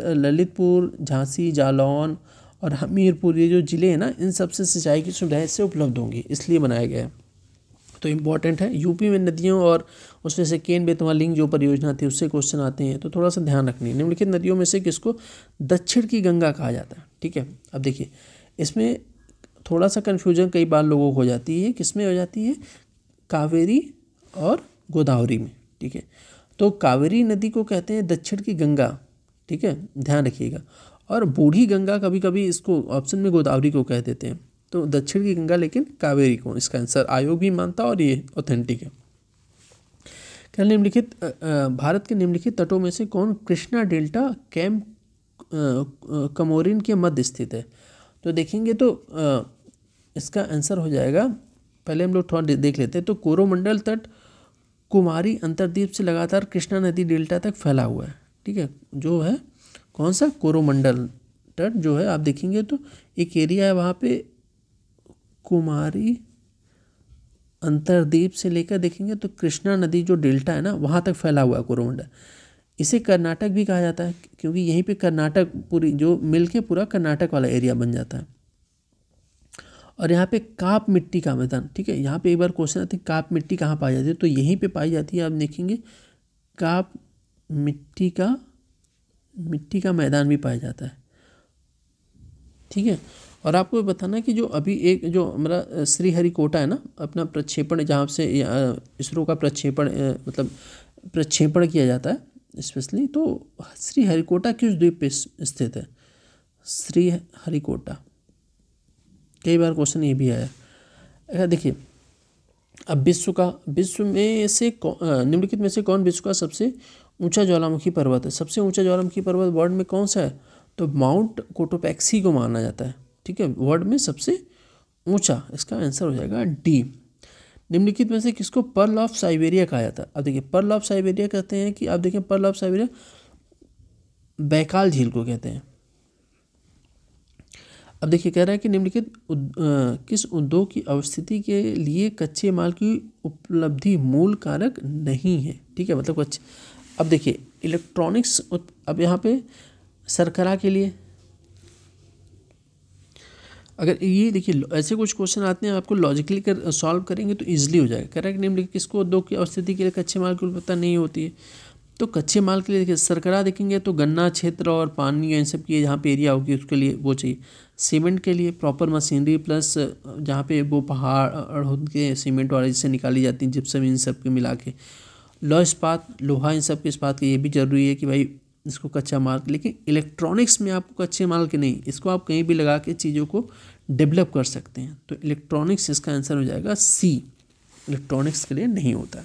ललितपुर झांसी जालौन और हमीरपुर ये जो ज़िले हैं ना इन सब से सिंचाई की सुविधाएँ इससे उपलब्ध होंगी इसलिए बनाया गया है तो इम्पॉर्टेंट है यूपी में नदियों और उसमें से केन बेतवा लिंग जो परियोजना थी उससे क्वेश्चन आते हैं तो थोड़ा सा ध्यान रखनी निम्नलिखित नदियों में से किसको दक्षिण की गंगा कहा जाता है ठीक है अब देखिए इसमें थोड़ा सा कन्फ्यूजन कई बार लोगों को हो जाती है किसमें हो जाती है कावेरी और गोदावरी में ठीक है तो कावेरी नदी को कहते हैं दक्षिण की गंगा ठीक है ध्यान रखिएगा और बूढ़ी गंगा कभी कभी इसको ऑप्शन में गोदावरी को कह देते हैं तो दक्षिण की गंगा लेकिन कावेरी को इसका आंसर आयोग भी मानता और ये ऑथेंटिक है क्या निम्नलिखित भारत के निम्नलिखित तटों में से कौन कृष्णा डेल्टा कैम्प कमोरिन के मध्य स्थित है तो देखेंगे तो आ, इसका आंसर हो जाएगा पहले हम लोग थोड़ा देख लेते हैं तो कोरोमंडल तट कुमारी अंतरद्वीप से लगातार कृष्णा नदी डेल्टा तक फैला हुआ है ठीक है जो है कौन सा कोरोमंडल तट जो है आप देखेंगे तो एक एरिया है वहाँ पे कुमारी अंतरद्वीप से लेकर देखेंगे तो कृष्णा नदी जो डेल्टा है ना वहाँ तक फैला हुआ है कोरोमंडल इसे कर्नाटक भी कहा जाता है क्योंकि यहीं पे कर्नाटक पूरी जो मिल के पूरा कर्नाटक वाला एरिया बन जाता है और यहाँ पे काप मिट्टी का मैदान ठीक है यहाँ पे एक बार क्वेश्चन आते हैं काप मिट्टी कहाँ पाई जाती है तो यहीं पे पाई जाती है आप देखेंगे काप मिट्टी का मिट्टी का मैदान भी पाया जाता है ठीक है और आपको बताना कि जो अभी एक जो हमारा श्रीहरिकोटा है ना अपना प्रक्षेपण जहाँ से इसरो का प्रक्षेपण मतलब प्रक्षेपण किया जाता है स्पेशली तो श्रीहरिकोटा किस द्वीप पे स्थित है श्रीहरिकोटा कई बार क्वेश्चन ये भी आया अगर अच्छा, देखिए अब विश्व का विश्व में से निम्नलिखित में से कौन विश्व का सबसे ऊंचा ज्वालामुखी पर्वत है सबसे ऊंचा ज्वालामुखी पर्वत वर्ल्ड में कौन सा है तो माउंट कोटोपैक्सी को माना जाता है ठीक है वर्ल्ड में सबसे ऊंचा इसका आंसर हो जाएगा डी निम्नलिखित में से किसको पर्ल ऑफ साइबेरिया कहा जाता है अब देखिए पर्ल ऑफ साइबेरिया कहते हैं कि आप देखें पर्ल ऑफ साइबेरिया बैकाल झील को कहते हैं अब देखिए कह रहा है कि निम्नलिखित किस उद्योग की अवस्थिति के लिए कच्चे माल की उपलब्धि मूल कारक नहीं है ठीक है मतलब कुछ अब देखिए इलेक्ट्रॉनिक्स अब यहाँ पे सरकरा के लिए अगर ये देखिए ऐसे कुछ क्वेश्चन आते हैं आपको लॉजिकली कर सॉल्व करेंगे तो ईजिली हो जाएगा करेक्ट निम्नलिखित किसको उद्योग की अवस्थिति के लिए कच्चे माल की उपलब्धता नहीं होती है तो कच्चे माल के लिए देखिए सरकरा देखेंगे तो गन्ना क्षेत्र और पानी इन सब की जहाँ पे एरिया होगी उसके लिए वो चाहिए सीमेंट के लिए प्रॉपर मशीनरी प्लस जहाँ पे वो पहाड़ के सीमेंट वाले जिससे निकाली जाती हैं जिप्सम इन सब के मिला के लो इस्पात लोहा इन सब के इस्पात के ये भी ज़रूरी है कि भाई इसको कच्चा माल लेकिन इलेक्ट्रॉनिक्स में आपको कच्चे माल के नहीं इसको आप कहीं भी लगा के चीज़ों को डेवलप कर सकते हैं तो इलेक्ट्रॉनिक्स इसका आंसर हो जाएगा सी इलेक्ट्रॉनिक्स के लिए नहीं होता है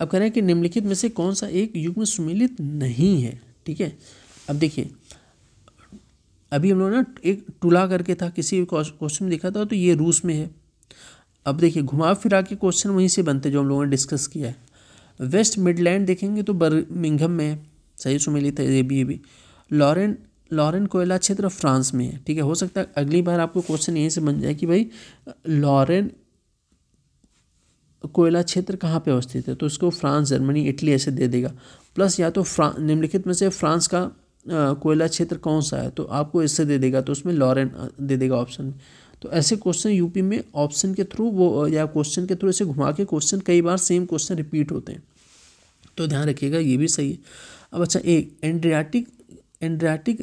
अब कह रहे हैं कि निम्नलिखित में से कौन सा एक युग्म सुमिलित नहीं है ठीक है अब देखिए अभी हम लोग ना एक टुला करके था किसी क्वेश्चन में देखा था तो ये रूस में है अब देखिए घुमा फिरा के क्वेश्चन वहीं से बनते जो हम लोगों ने डिस्कस किया है वेस्ट मिडलैंड देखेंगे तो बर्मिंगम में है सही सुमिलित है ये भी ये भी लॉरेन लॉरेन कोयला क्षेत्र फ्रांस में है ठीक है हो सकता है अगली बार आपको क्वेश्चन यहीं से बन जाए कि भाई लॉरेन कोयला क्षेत्र कहाँ पे अवस्थित है तो उसको फ्रांस जर्मनी इटली ऐसे दे देगा प्लस या तो फ्रांस निम्नलिखित में से फ्रांस का कोयला क्षेत्र कौन सा है तो आपको इससे दे देगा तो उसमें लॉरेन दे देगा ऑप्शन तो ऐसे क्वेश्चन यूपी में ऑप्शन के थ्रू वो या क्वेश्चन के थ्रू ऐसे घुमा के क्वेश्चन कई बार सेम क्वेश्चन रिपीट होते हैं तो ध्यान रखिएगा ये भी सही है अब अच्छा एक एंड्रियाटिक एंड्रियाटिक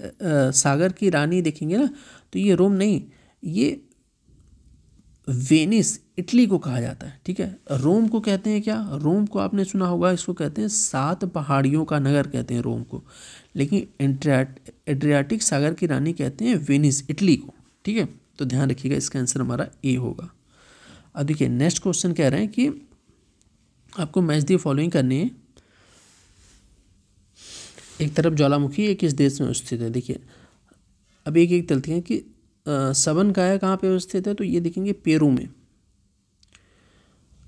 सागर की रानी देखेंगे ना तो ये रोम नहीं ये वेनिस इटली को कहा जाता है ठीक है रोम को कहते हैं क्या रोम को आपने सुना होगा इसको कहते हैं सात पहाड़ियों का नगर कहते हैं रोम को लेकिन एड्रियाटिक सागर की रानी कहते हैं वेनिस इटली को ठीक है तो ध्यान रखिएगा इसका आंसर हमारा ए होगा अब देखिए नेक्स्ट क्वेश्चन कह रहे हैं कि आपको मैच दी फॉलोइंग करनी है एक तरफ ज्वालामुखी एक किस देश में स्थित है देखिए अब एक एक चलते हैं कि सबन काया कहाँ पे स्थित है तो ये देखेंगे पेरू में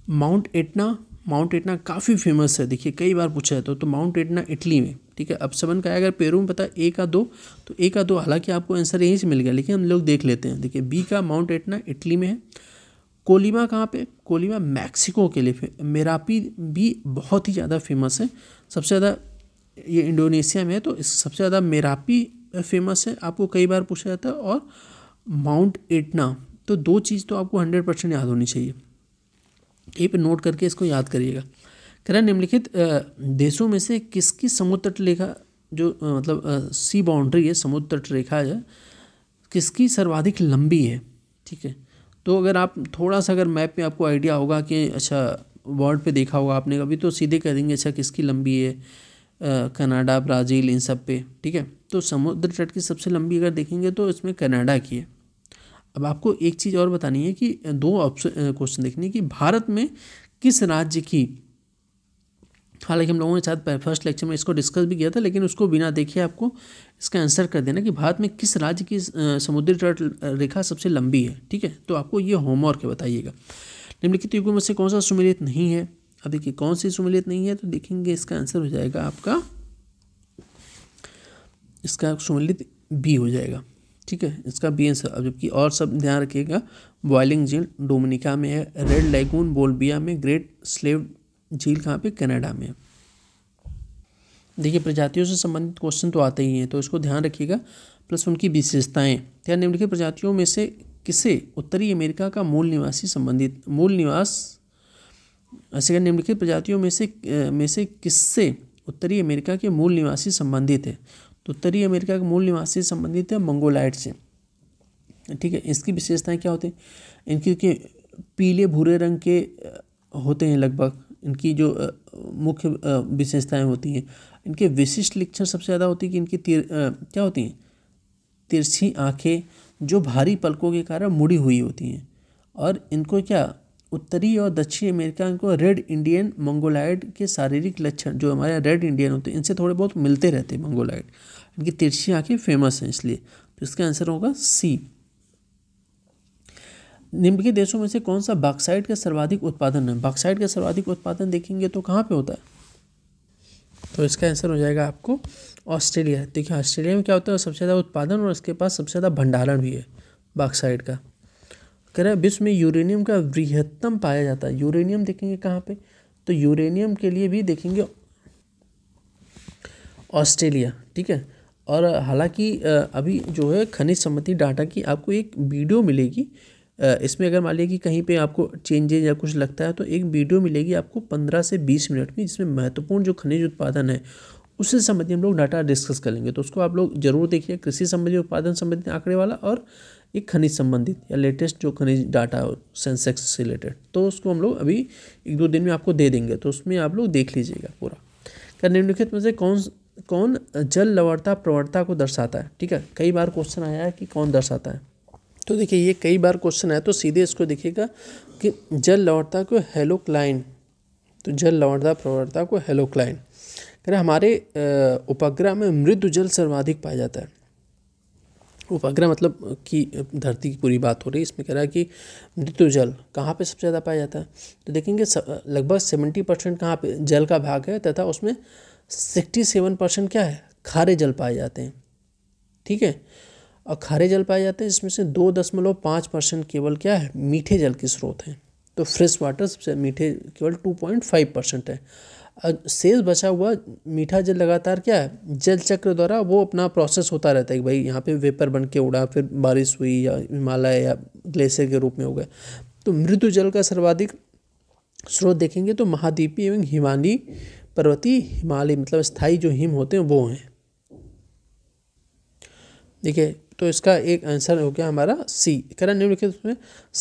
माउंट एटना माउंट एटना काफ़ी फेमस है देखिए कई बार पूछा जाता है तो माउंट एटना इटली में ठीक है अब सबन का अगर पेरू में पता है ए का दो तो ए का दो हालांकि आपको आंसर यहीं से मिल गया लेकिन हम लोग देख लेते हैं देखिए बी का माउंट एटना इटली में है कोलिमा कहाँ पे कोलिमा मैक्सिको के लिए मेरापी भी बहुत ही ज़्यादा फेमस है सबसे ज़्यादा ये इंडोनेशिया में है तो सबसे ज़्यादा मेरापी फेमस है आपको कई बार पूछा जाता है और माउंट एटना तो दो चीज़ तो आपको हंड्रेड परसेंट याद होनी चाहिए ये पर नोट करके इसको याद करिएगा कह रहा निम्नलिखित देशों में से किसकी समुद्र तट रेखा जो मतलब सी बाउंड्री है समुद्र तट रेखा है किसकी सर्वाधिक लंबी है ठीक है तो अगर आप थोड़ा सा अगर मैप में आपको आइडिया होगा कि अच्छा वर्ल्ड पे देखा होगा आपने कभी तो सीधे कह देंगे अच्छा किसकी लंबी है कनाडा ब्राज़ील इन सब पे ठीक है तो समुद्र तट की सबसे लंबी अगर देखेंगे तो इसमें कनाडा की है अब आपको एक चीज़ और बतानी है कि दो ऑप्शन क्वेश्चन देखने कि भारत में किस राज्य की हालांकि हम लोगों ने शायद फर्स्ट लेक्चर में इसको डिस्कस भी किया था लेकिन उसको बिना देखे आपको इसका आंसर कर देना कि भारत में किस राज्य की समुद्री तट रेखा सबसे लंबी है ठीक है तो आपको ये होमवर्क है बताइएगा निम्नलिखित युगों में से कौन सा सुमिलित नहीं है अब देखिए कौन सी सुमिलित नहीं है तो देखेंगे इसका आंसर हो जाएगा आपका इसका सुमिलित बी हो जाएगा ठीक है इसका बी आंसर अब जबकि और सब ध्यान रखिएगा बॉयलिंग झील डोमिनिका में है रेड लैगून बोलबिया में ग्रेट स्लेव झील कहाँ पे कनाडा में है देखिए प्रजातियों से संबंधित क्वेश्चन तो आते ही हैं तो इसको ध्यान रखिएगा प्लस उनकी विशेषताएँ या निम्नलिखित प्रजातियों में से किसे उत्तरी अमेरिका का मूल निवासी संबंधित मूल निवास ऐसे निम्नलिखित प्रजातियों में से में से किससे उत्तरी अमेरिका के मूल निवासी संबंधित है तो उत्तरी अमेरिका के मूल निवासी संबंधित है मंगोलाइट से ठीक है इसकी विशेषताएं क्या होती हैं इनकी के पीले भूरे रंग के होते हैं लगभग इनकी जो मुख्य विशेषताएं होती हैं इनके विशिष्ट लक्षण सबसे ज़्यादा होती है कि इनकी तिर क्या होती हैं तिरछी आँखें जो भारी पलकों के कारण मुड़ी हुई होती हैं और इनको क्या उत्तरी और दक्षिणी अमेरिका को रेड इंडियन मंगोलाइड के शारीरिक लक्षण जो हमारे रेड इंडियन होते हैं इनसे थोड़े बहुत मिलते रहते हैं मंगोलाइड इनकी तिरछी आँखें फेमस हैं इसलिए तो इसका आंसर होगा सी निम्नलिखित देशों में से कौन सा बाक्साइड का सर्वाधिक उत्पादन है बाक्साइड का सर्वाधिक उत्पादन देखेंगे तो कहाँ पे होता है तो इसका आंसर हो जाएगा आपको ऑस्ट्रेलिया देखिए ऑस्ट्रेलिया में क्या होता है सबसे ज़्यादा उत्पादन और इसके पास सबसे ज़्यादा भंडारण भी है बाक्साइड का कह रहे हैं विश्व में यूरेनियम का वृहत्तम पाया जाता है यूरेनियम देखेंगे कहाँ पर तो यूरेनियम के लिए भी देखेंगे ऑस्ट्रेलिया ठीक है और हालांकि अभी जो है खनिज संबंधी डाटा की आपको एक वीडियो मिलेगी इसमें अगर मान लीजिए कि कहीं पे आपको चेंजेज या कुछ लगता है तो एक वीडियो मिलेगी आपको पंद्रह से बीस मिनट में जिसमें महत्वपूर्ण जो खनिज उत्पादन है उससे संबंधी हम लोग डाटा डिस्कस कर लेंगे तो उसको आप लोग जरूर देखिए कृषि संबंधी उत्पादन संबंधित आंकड़े वाला और एक खनिज संबंधित या लेटेस्ट जो खनिज डाटा हो सेंसेक्स से रिलेटेड तो उसको हम लोग अभी एक दो दिन में आपको दे देंगे तो उसमें आप लोग देख लीजिएगा पूरा क्या निम्नलिखित में से कौन कौन जल लवणता प्रवणता को दर्शाता है ठीक है कई बार क्वेश्चन आया है कि कौन दर्शाता है तो देखिए ये कई बार क्वेश्चन आया तो सीधे इसको देखिएगा कि जल लवणता को हेलोक्लाइन तो जल लवणता प्रवणता को हेलोक्लाइन कह रहे हमारे उपग्रह में मृदु जल सर्वाधिक पाया जाता है उपग्रह मतलब कि धरती की पूरी बात हो रही है इसमें कह रहा है कि मृत्यु जल कहाँ पे सबसे ज़्यादा पाया जाता है तो देखेंगे लगभग सेवेंटी परसेंट कहाँ पर जल का भाग है तथा उसमें सिक्सटी सेवन परसेंट क्या है खारे जल पाए जाते हैं ठीक है और खारे जल पाए जाते हैं इसमें से दो दशमलव पाँच परसेंट केवल क्या है मीठे जल के स्रोत हैं तो फ्रेश वाटर सबसे मीठे केवल टू पॉइंट फाइव परसेंट है और शेष बचा हुआ मीठा जल लगातार क्या है जल चक्र द्वारा वो अपना प्रोसेस होता रहता है कि भाई यहाँ पे वेपर बन के उड़ा फिर बारिश हुई या हिमालय या ग्लेशियर के रूप में हो गया तो मृदु जल का सर्वाधिक स्रोत देखेंगे तो महाद्वीपीय एवं हिमानी पर्वती हिमालय मतलब स्थाई जो हिम होते हैं वो हैं देखिए तो इसका एक आंसर हो गया हमारा सी करण निम्नलिखित उसमें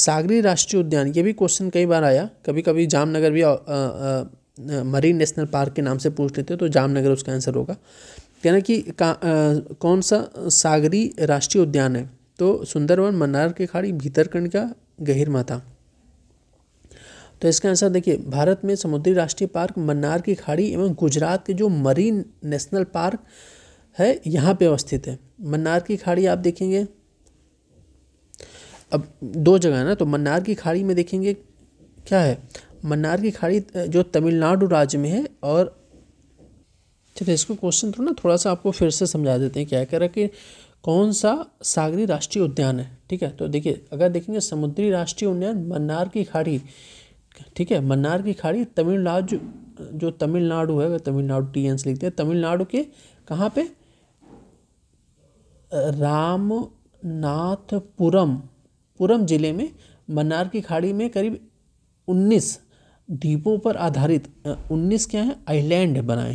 सागरी राष्ट्रीय उद्यान ये भी क्वेश्चन कई बार आया कभी कभी जामनगर भी आ, आ, आ, मरीन नेशनल पार्क के नाम से पूछ लेते हैं तो जामनगर उसका आंसर होगा कहना कि का, आ, कौन सा सागरी राष्ट्रीय उद्यान है तो सुंदरवन मन्नार की खाड़ी भीतरकंड का गहिर माथा तो इसका आंसर देखिए भारत में समुद्री राष्ट्रीय पार्क मन्नार की खाड़ी एवं गुजरात के जो मरीन नेशनल पार्क है यहाँ पर अवस्थित है मन्नार की खाड़ी आप देखेंगे अब दो जगह ना तो मन्नार की खाड़ी में देखेंगे क्या है मन्नार की खाड़ी जो तमिलनाडु राज्य में है और चलिए अच्छा, इसको क्वेश्चन थोड़ा ना थोड़ा सा आपको फिर से समझा देते हैं क्या कह रहा कि कौन सा सागरी राष्ट्रीय उद्यान है ठीक है तो देखिए अगर देखेंगे समुद्री राष्ट्रीय उद्यान मन्नार की खाड़ी ठीक है मन्नार की खाड़ी तमिलनाडु जो तमिलनाडु है तमिलनाडु टी एन से लिखते हैं तमिलनाडु के कहाँ पे रामनाथपुरम पुरम जिले में मन्नार की खाड़ी में करीब 19 द्वीपों पर आधारित 19 क्या है आइलैंड बनाए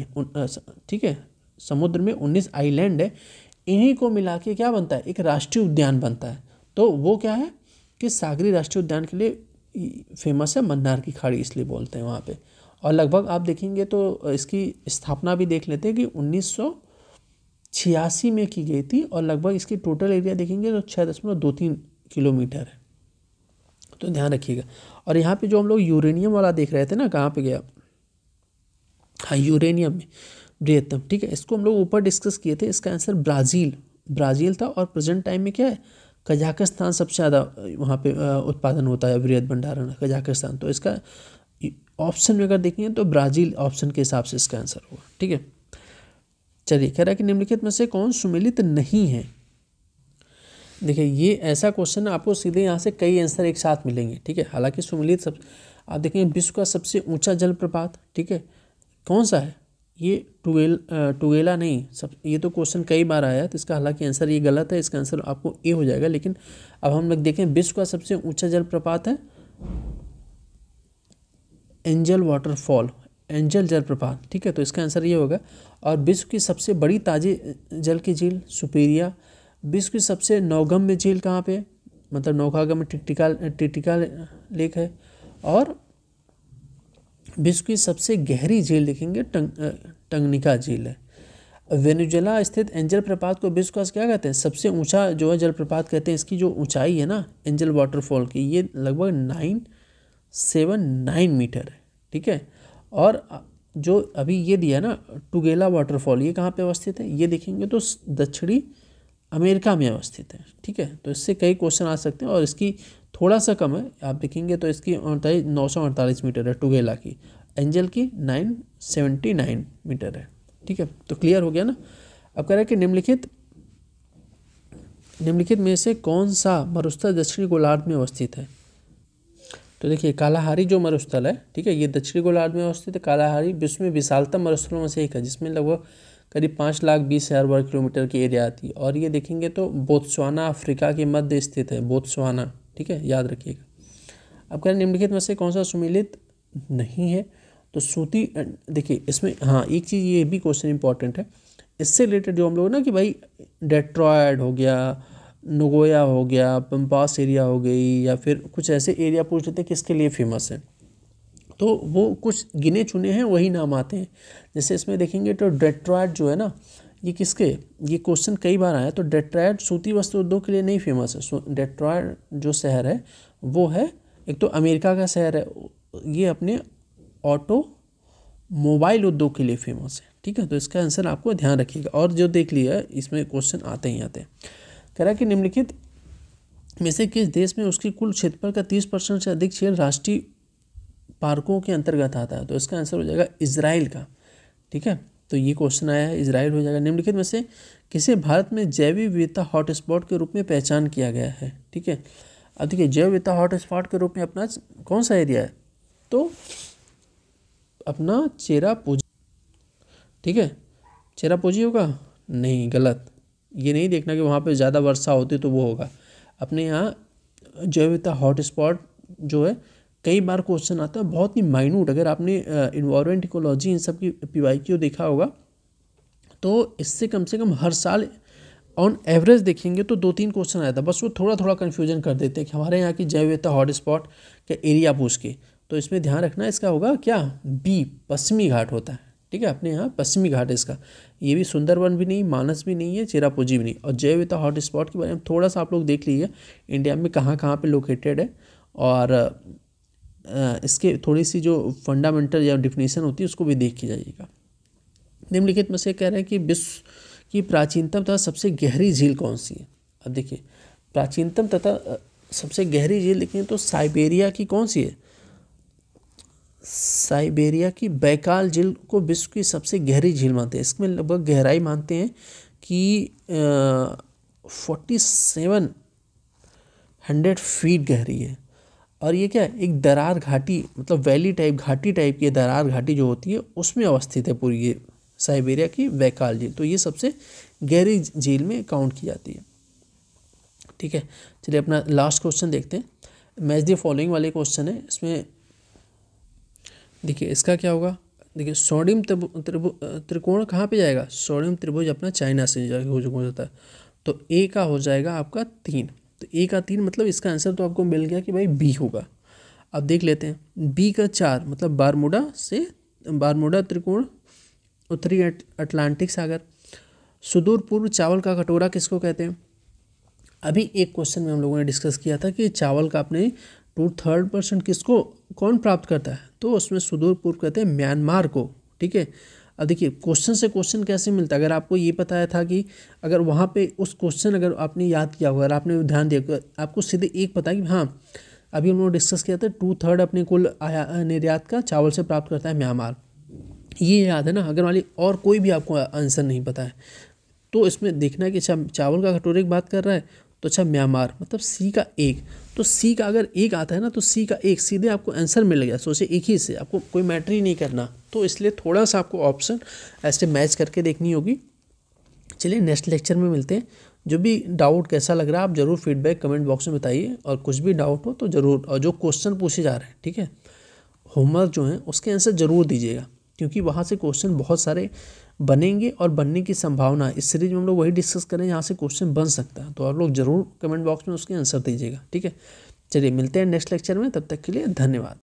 ठीक है समुद्र में 19 आइलैंड है इन्हीं को मिला के क्या बनता है एक राष्ट्रीय उद्यान बनता है तो वो क्या है कि सागरी राष्ट्रीय उद्यान के लिए फेमस है मन्नार की खाड़ी इसलिए बोलते हैं वहाँ पे और लगभग आप देखेंगे तो इसकी स्थापना भी देख लेते हैं कि उन्नीस छियासी में की गई थी और लगभग इसकी टोटल एरिया देखेंगे तो छः दशमलव दो तीन किलोमीटर है तो ध्यान रखिएगा और यहाँ पे जो हम लोग यूरेनियम वाला देख रहे थे ना कहाँ पे गया हाँ यूरेनियम में बृहत्तम ठीक है इसको हम लोग ऊपर डिस्कस किए थे इसका आंसर ब्राज़ील ब्राज़ील था और प्रेजेंट टाइम में क्या है कजाकिस्तान सबसे ज़्यादा वहाँ पे उत्पादन होता है वृहद भंडारण कजाकिस्तान तो इसका ऑप्शन में अगर देखेंगे तो ब्राज़ील ऑप्शन के हिसाब से इसका आंसर होगा ठीक है चलिए कह रहा है कि निम्नलिखित में से कौन सुमिलित नहीं है देखिए ये ऐसा क्वेश्चन आपको सीधे यहाँ से कई आंसर एक साथ मिलेंगे ठीक है हालांकि सुमिलित सब आप देखेंगे विश्व का सबसे ऊंचा जलप्रपात ठीक है कौन सा है ये टुगेल टुगेला नहीं सब ये तो क्वेश्चन कई बार आया तो इसका हालांकि आंसर ये गलत है इसका आंसर आपको ए हो जाएगा लेकिन अब हम लोग देखें विश्व का सबसे ऊंचा जलप्रपात है एंजल वाटरफॉल एंजल जलप्रपात ठीक है तो इसका आंसर ये होगा और विश्व की सबसे बड़ी ताज़े जल की झील सुपेरिया विश्व की सबसे नौगम्य झील कहाँ पर मतलब नौखागम टिकटिकाल टिकटिकाल लेक है और विश्व की सबसे गहरी झील देखेंगे टंग टंगनिका झील है वेनेजुएला स्थित एंजल प्रपात को विश्व का क्या कहते हैं सबसे ऊंचा जो है जलप्रपात कहते हैं इसकी जो ऊंचाई है ना एंजल वाटरफॉल की ये लगभग नाइन सेवन नाइन मीटर है ठीक है और जो अभी ये दिया ना टुगेला वाटरफॉल ये कहाँ पे अवस्थित है ये देखेंगे तो दक्षिणी अमेरिका में अवस्थित है ठीक है तो इससे कई क्वेश्चन आ सकते हैं और इसकी थोड़ा सा कम है आप देखेंगे तो इसकी ऊंचाई नौ सौ अड़तालीस मीटर है टुगेला की एंजल की नाइन सेवेंटी नाइन मीटर है ठीक है तो क्लियर हो गया ना अब कह रहे हैं कि निम्नलिखित निम्नलिखित में से कौन सा मरुस्थल दक्षिणी गोलार्ध में अवस्थित है तो देखिए कालाहारी जो मरुस्थल है ठीक है ये दक्षिणी गोलार्ध में अवस्थित है कालाहारी विश्व में विशालतम मरुस्थलों में से एक है जिसमें लगभग करीब पाँच लाख बीस हज़ार वर्ग किलोमीटर की एरिया आती है और ये देखेंगे तो बोत्सवाना अफ्रीका के मध्य स्थित है बोत्सवाना ठीक है याद रखिएगा अब कह निम्नलिखित में से कौन सा सुमिलित नहीं है तो सूती देखिए इसमें हाँ एक चीज़ ये भी क्वेश्चन इंपॉर्टेंट है इससे रिलेटेड जो हम लोग ना कि भाई डेट्रॉयड हो गया नगोया हो गया पम्पास एरिया हो गई या फिर कुछ ऐसे एरिया पूछ लेते हैं किसके लिए फेमस है तो वो कुछ गिने चुने हैं वही नाम आते हैं जैसे इसमें देखेंगे तो डेट्रॉयड जो है ना ये किसके ये क्वेश्चन कई बार आया तो डेट्रॉयड सूती वस्त्र उद्योग के लिए नहीं फेमस है डेट्रॉयड जो शहर है वो है एक तो अमेरिका का शहर है ये अपने ऑटो मोबाइल उद्योग के लिए फेमस है ठीक है तो इसका आंसर आपको ध्यान रखिएगा और जो देख लिया इसमें क्वेश्चन आते ही आते हैं कह रहा कि निम्नलिखित में से किस देश में उसकी कुल क्षेत्रफल का तीस परसेंट से अधिक क्षेत्र राष्ट्रीय पार्कों के अंतर्गत आता है तो इसका आंसर हो जाएगा इसराइल का ठीक है तो ये क्वेश्चन आया है इसराइल हो जाएगा निम्नलिखित में से किसे भारत में जैविक विविधता हॉटस्पॉट के रूप में पहचान किया गया है ठीक है अब देखिए जैव विविधता हॉटस्पॉट के रूप में अपना कौन सा एरिया है तो अपना चेरा ठीक है चेरा होगा नहीं गलत ये नहीं देखना कि वहाँ पर ज़्यादा वर्षा होती तो वो होगा अपने यहाँ जैविता हॉटस्पॉट जो है कई बार क्वेश्चन आता है बहुत ही माइन्यूट अगर आपने इन्वायरमेंट इकोलॉजी इन सब की पी देखा होगा तो इससे कम से कम हर साल ऑन एवरेज देखेंगे तो दो तीन क्वेश्चन आया था बस वो थोड़ा थोड़ा कन्फ्यूजन कर देते हैं कि हमारे यहाँ की जैव विविधता हॉटस्पॉट का एरिया पूछ के तो इसमें ध्यान रखना इसका होगा क्या बी पश्चिमी घाट होता है ठीक है अपने यहाँ पश्चिमी घाट है इसका ये भी सुंदरवन भी नहीं मानस भी नहीं है चेरापूंजी भी नहीं और जैव विविधता हॉटस्पॉट के बारे में थोड़ा सा आप लोग देख लीजिए इंडिया में कहाँ कहाँ पर लोकेटेड है और इसके थोड़ी सी जो फंडामेंटल या डिफिनेशन होती है उसको भी देख के जाइएगा निम्नलिखित में से कह रहे हैं कि विश्व की प्राचीनतम तथा सबसे गहरी झील कौन सी है अब देखिए प्राचीनतम तथा सबसे गहरी झील देखें तो साइबेरिया की कौन सी है साइबेरिया की बैकाल झील को विश्व की सबसे गहरी झील मानते हैं इसमें लगभग गहराई मानते हैं कि फोर्टी सेवन हंड्रेड फीट गहरी है और ये क्या है एक दरार घाटी मतलब वैली टाइप घाटी टाइप की दरार घाटी जो होती है उसमें अवस्थित है पूरी ये साइबेरिया की वैकाल झील तो ये सबसे गहरी झील में काउंट की जाती है ठीक है चलिए अपना लास्ट क्वेश्चन देखते हैं मैच दी फॉलोइंग वाले क्वेश्चन है इसमें देखिए इसका क्या होगा देखिए सोडियम त्रिकोण कहाँ पे जाएगा सोडियम त्रिभुज अपना चाइना से हो जाता है तो ए का हो जाएगा आपका तीन तो ए का तीन मतलब इसका आंसर तो आपको मिल गया कि भाई बी होगा अब देख लेते हैं बी का चार मतलब बारमूडा से बारमूडा त्रिकोण उत्तरी अट, अटलांटिक सागर सुदूर पूर्व चावल का कटोरा किसको कहते हैं अभी एक क्वेश्चन में हम लोगों ने डिस्कस किया था कि चावल का अपने टू थर्ड परसेंट किसको कौन प्राप्त करता है तो उसमें सुदूर पूर्व कहते हैं म्यांमार को ठीक है अब देखिए क्वेश्चन से क्वेश्चन कैसे मिलता है अगर आपको ये पता था कि अगर वहाँ पे उस क्वेश्चन अगर आपने याद किया होगा अगर आपने ध्यान दिया आपको सीधे एक पता है कि हाँ अभी हम डिस्कस किया था टू थर्ड अपने कुल आया निर्यात का चावल से प्राप्त करता है म्यांमार ये याद है ना अगर वाली और कोई भी आपको आंसर नहीं पता है तो इसमें देखना है कि अच्छा चावल का कटोरे की बात कर रहा है तो अच्छा म्यांमार मतलब सी का एक तो सी का अगर एक आता है ना तो सी का एक सीधे आपको आंसर मिल गया सोचिए एक ही से आपको कोई मैटर ही नहीं करना तो इसलिए थोड़ा सा आपको ऑप्शन ऐसे मैच करके देखनी होगी चलिए नेक्स्ट लेक्चर में मिलते हैं जो भी डाउट कैसा लग रहा है आप ज़रूर फीडबैक कमेंट बॉक्स में बताइए और कुछ भी डाउट हो तो ज़रूर और जो क्वेश्चन पूछे जा रहे हैं ठीक है होमवर्क जो है उसके आंसर ज़रूर दीजिएगा क्योंकि वहाँ से क्वेश्चन बहुत सारे बनेंगे और बनने की संभावना इस सीरीज में हम लोग वही डिस्कस करें यहाँ से क्वेश्चन बन सकता है तो आप लोग जरूर कमेंट बॉक्स में उसके आंसर दीजिएगा ठीक है चलिए मिलते हैं नेक्स्ट लेक्चर में तब तक के लिए धन्यवाद